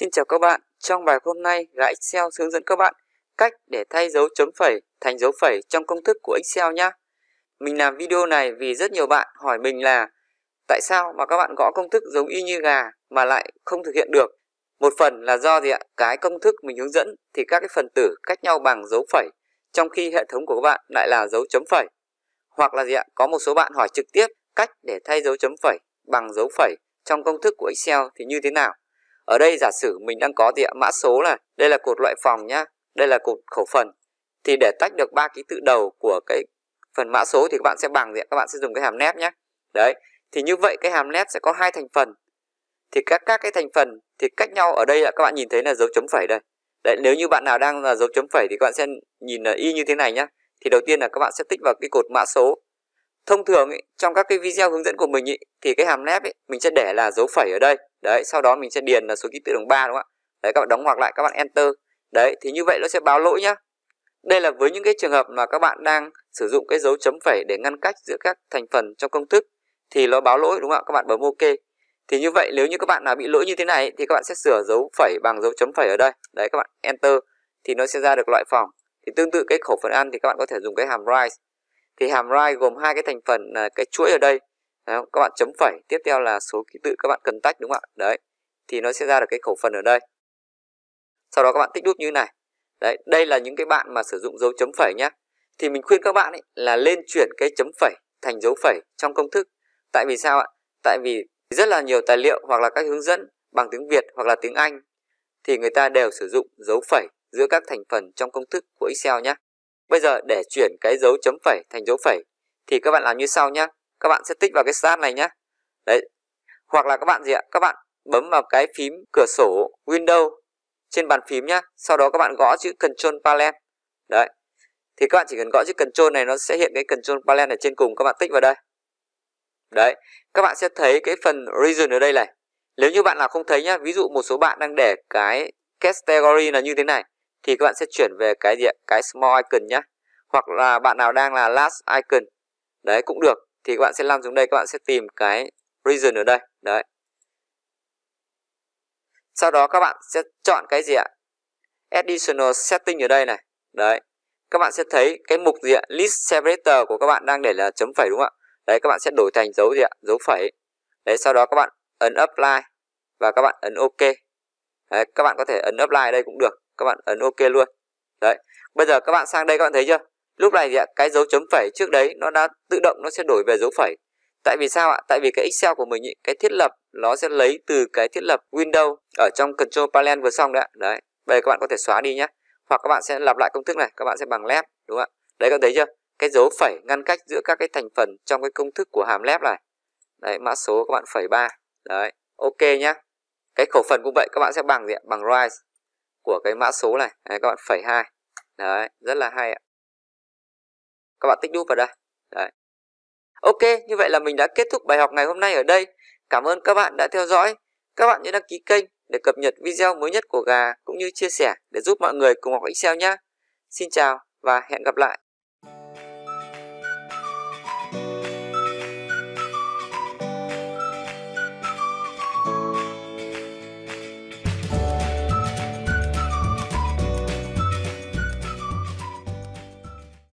Xin chào các bạn, trong bài hôm nay gã Excel hướng dẫn các bạn cách để thay dấu chấm phẩy thành dấu phẩy trong công thức của Excel nhé. Mình làm video này vì rất nhiều bạn hỏi mình là tại sao mà các bạn gõ công thức giống y như gà mà lại không thực hiện được. Một phần là do gì ạ? Cái công thức mình hướng dẫn thì các cái phần tử cách nhau bằng dấu phẩy trong khi hệ thống của các bạn lại là dấu chấm phẩy. Hoặc là gì ạ? Có một số bạn hỏi trực tiếp cách để thay dấu chấm phẩy bằng dấu phẩy trong công thức của Excel thì như thế nào ở đây giả sử mình đang có gì mã số là đây là cột loại phòng nhá đây là cột khẩu phần thì để tách được ba ký tự đầu của cái phần mã số thì các bạn sẽ bằng gì các bạn sẽ dùng cái hàm nét nhé đấy thì như vậy cái hàm nét sẽ có hai thành phần thì các các cái thành phần thì cách nhau ở đây là các bạn nhìn thấy là dấu chấm phẩy đây đấy nếu như bạn nào đang là dấu chấm phẩy thì các bạn sẽ nhìn là y như thế này nhá thì đầu tiên là các bạn sẽ tích vào cái cột mã số thông thường ý, trong các cái video hướng dẫn của mình ý, thì cái hàm nét ý, mình sẽ để là dấu phẩy ở đây đấy sau đó mình sẽ điền là số ký tự đồng 3 đúng không ạ đấy các bạn đóng hoặc lại các bạn enter đấy thì như vậy nó sẽ báo lỗi nhá đây là với những cái trường hợp mà các bạn đang sử dụng cái dấu chấm phẩy để ngăn cách giữa các thành phần trong công thức thì nó báo lỗi đúng không ạ các bạn bấm ok thì như vậy nếu như các bạn nào bị lỗi như thế này thì các bạn sẽ sửa dấu phẩy bằng dấu chấm phẩy ở đây đấy các bạn enter thì nó sẽ ra được loại phòng thì tương tự cái khẩu phần ăn thì các bạn có thể dùng cái hàm rise, thì hàm rise gồm hai cái thành phần là cái chuỗi ở đây không? Các bạn chấm phẩy, tiếp theo là số ký tự các bạn cần tách đúng không ạ? Đấy, thì nó sẽ ra được cái khẩu phần ở đây. Sau đó các bạn tích đúp như này. Đấy, đây là những cái bạn mà sử dụng dấu chấm phẩy nhé. Thì mình khuyên các bạn ấy là lên chuyển cái chấm phẩy thành dấu phẩy trong công thức. Tại vì sao ạ? Tại vì rất là nhiều tài liệu hoặc là các hướng dẫn bằng tiếng Việt hoặc là tiếng Anh thì người ta đều sử dụng dấu phẩy giữa các thành phần trong công thức của Excel nhé. Bây giờ để chuyển cái dấu chấm phẩy thành dấu phẩy thì các bạn làm như sau nhé các bạn sẽ tích vào cái stat này nhé đấy hoặc là các bạn gì ạ các bạn bấm vào cái phím cửa sổ window trên bàn phím nhá sau đó các bạn gõ chữ control palette đấy thì các bạn chỉ cần gõ chữ control này nó sẽ hiện cái control palette ở trên cùng các bạn tích vào đây đấy các bạn sẽ thấy cái phần region ở đây này nếu như bạn nào không thấy nhá ví dụ một số bạn đang để cái category là như thế này thì các bạn sẽ chuyển về cái gì ạ cái small icon nhá hoặc là bạn nào đang là last icon đấy cũng được thì các bạn sẽ làm xuống đây các bạn sẽ tìm cái region ở đây đấy sau đó các bạn sẽ chọn cái gì ạ additional setting ở đây này đấy các bạn sẽ thấy cái mục gì ạ list separator của các bạn đang để là chấm phẩy đúng không ạ đấy các bạn sẽ đổi thành dấu gì ạ dấu phẩy đấy sau đó các bạn ấn apply và các bạn ấn ok đấy, các bạn có thể ấn apply đây cũng được các bạn ấn ok luôn đấy bây giờ các bạn sang đây các bạn thấy chưa Lúc này thì ạ, cái dấu chấm phẩy trước đấy nó đã tự động nó sẽ đổi về dấu phẩy. Tại vì sao ạ? Tại vì cái Excel của mình ý, cái thiết lập nó sẽ lấy từ cái thiết lập Windows ở trong Control Panel vừa xong đấy ạ. Đấy. Bây các bạn có thể xóa đi nhé. Hoặc các bạn sẽ lặp lại công thức này, các bạn sẽ bằng lép đúng không ạ? Đấy các bạn thấy chưa? Cái dấu phẩy ngăn cách giữa các cái thành phần trong cái công thức của hàm lép này. Đấy, mã số các bạn phẩy 3. Đấy, ok nhá. Cái khẩu phần cũng vậy, các bạn sẽ bằng gì ạ? Bằng rise của cái mã số này. Đấy, các bạn phẩy 2. Đấy, rất là hay ạ các bạn tích đúp vào đây đấy ok như vậy là mình đã kết thúc bài học ngày hôm nay ở đây cảm ơn các bạn đã theo dõi các bạn nhớ đăng ký kênh để cập nhật video mới nhất của gà cũng như chia sẻ để giúp mọi người cùng học excel nhé xin chào và hẹn gặp lại